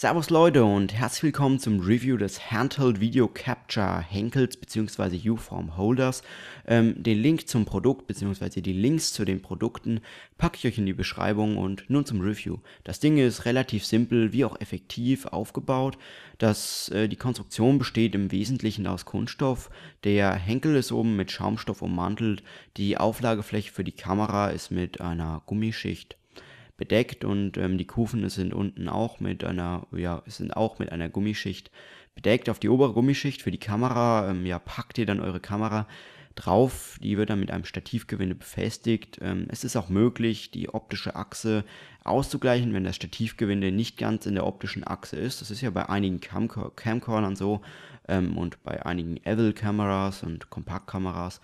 Servus Leute und herzlich willkommen zum Review des Handheld Video Capture Henkels bzw. U-Form Holders. Ähm, den Link zum Produkt bzw. die Links zu den Produkten packe ich euch in die Beschreibung und nun zum Review. Das Ding ist relativ simpel wie auch effektiv aufgebaut. Das, äh, die Konstruktion besteht im Wesentlichen aus Kunststoff. Der Henkel ist oben mit Schaumstoff ummantelt. Die Auflagefläche für die Kamera ist mit einer Gummischicht bedeckt und ähm, die Kufen sind unten auch mit einer, ja, sind auch mit einer Gummischicht bedeckt. Auf die obere Gummischicht für die Kamera, ähm, ja, packt ihr dann eure Kamera drauf. Die wird dann mit einem Stativgewinde befestigt. Ähm, es ist auch möglich, die optische Achse auszugleichen, wenn das Stativgewinde nicht ganz in der optischen Achse ist. Das ist ja bei einigen Cam Camcordern so ähm, und bei einigen Evil-Kameras und Kompaktkameras.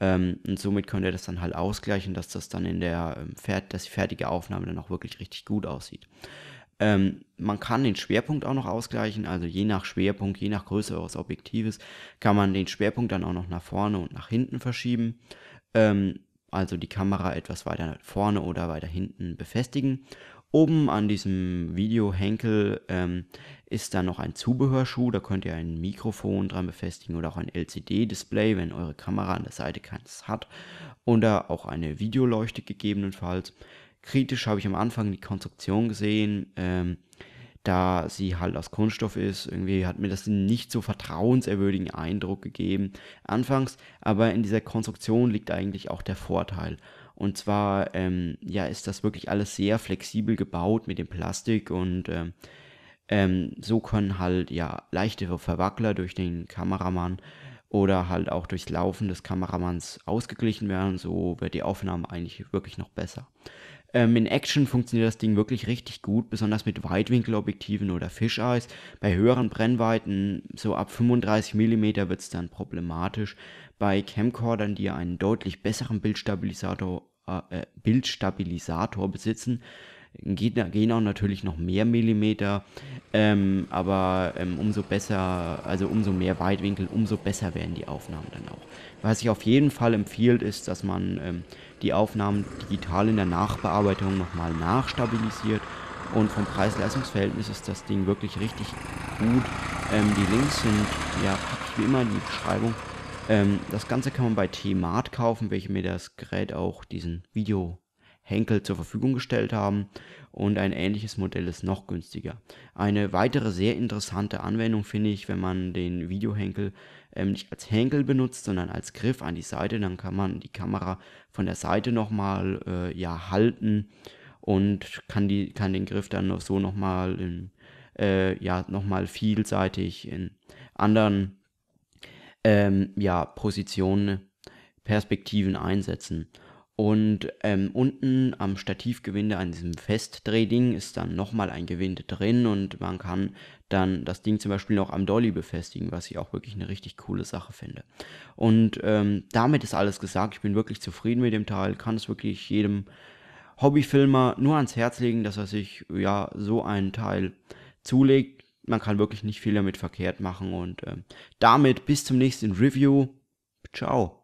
Ähm, und somit könnt ihr das dann halt ausgleichen, dass das dann in der ähm, Fert dass die fertige Aufnahme dann auch wirklich richtig gut aussieht. Ähm, man kann den Schwerpunkt auch noch ausgleichen, also je nach Schwerpunkt, je nach Größe eures Objektives, kann man den Schwerpunkt dann auch noch nach vorne und nach hinten verschieben. Ähm, also die Kamera etwas weiter vorne oder weiter hinten befestigen. Oben an diesem Video Henkel ähm, ist da noch ein Zubehörschuh, da könnt ihr ein Mikrofon dran befestigen oder auch ein LCD-Display, wenn eure Kamera an der Seite keins hat. Oder auch eine Videoleuchte gegebenenfalls. Kritisch habe ich am Anfang die Konstruktion gesehen. Ähm, da sie halt aus Kunststoff ist. Irgendwie hat mir das einen nicht so vertrauenserwürdigen Eindruck gegeben anfangs, aber in dieser Konstruktion liegt eigentlich auch der Vorteil. Und zwar ähm, ja, ist das wirklich alles sehr flexibel gebaut mit dem Plastik und ähm, ähm, so können halt ja leichtere Verwackler durch den Kameramann oder halt auch durchs Laufen des Kameramanns ausgeglichen werden. So wird die Aufnahme eigentlich wirklich noch besser. Ähm, in Action funktioniert das Ding wirklich richtig gut, besonders mit Weitwinkelobjektiven oder Fisheyes. Bei höheren Brennweiten, so ab 35 mm, wird es dann problematisch. Bei Camcordern, die einen deutlich besseren Bildstabilisator, äh, äh Bildstabilisator besitzen, Geht, gehen auch natürlich noch mehr Millimeter, ähm, aber ähm, umso besser, also umso mehr Weitwinkel, umso besser werden die Aufnahmen dann auch. Was ich auf jeden Fall empfiehlt, ist, dass man ähm, die Aufnahmen digital in der Nachbearbeitung nochmal nachstabilisiert und vom Preis-Leistungs-Verhältnis ist das Ding wirklich richtig gut. Ähm, die Links sind, ja, packe ich wie immer in die Beschreibung. Ähm, das Ganze kann man bei T-Mart kaufen, welche mir das Gerät auch diesen Video Henkel zur Verfügung gestellt haben und ein ähnliches Modell ist noch günstiger. Eine weitere sehr interessante Anwendung finde ich, wenn man den Videohenkel ähm, nicht als Henkel benutzt, sondern als Griff an die Seite, dann kann man die Kamera von der Seite nochmal äh, ja, halten und kann, die, kann den Griff dann noch so nochmal in, äh, ja, nochmal vielseitig in anderen ähm, ja, Positionen, Perspektiven einsetzen. Und ähm, unten am Stativgewinde an diesem Festdrehding ist dann nochmal ein Gewinde drin und man kann dann das Ding zum Beispiel noch am Dolly befestigen, was ich auch wirklich eine richtig coole Sache finde. Und ähm, damit ist alles gesagt. Ich bin wirklich zufrieden mit dem Teil, kann es wirklich jedem Hobbyfilmer nur ans Herz legen, dass er sich ja so einen Teil zulegt. Man kann wirklich nicht viel damit verkehrt machen und ähm, damit bis zum nächsten Review. Ciao.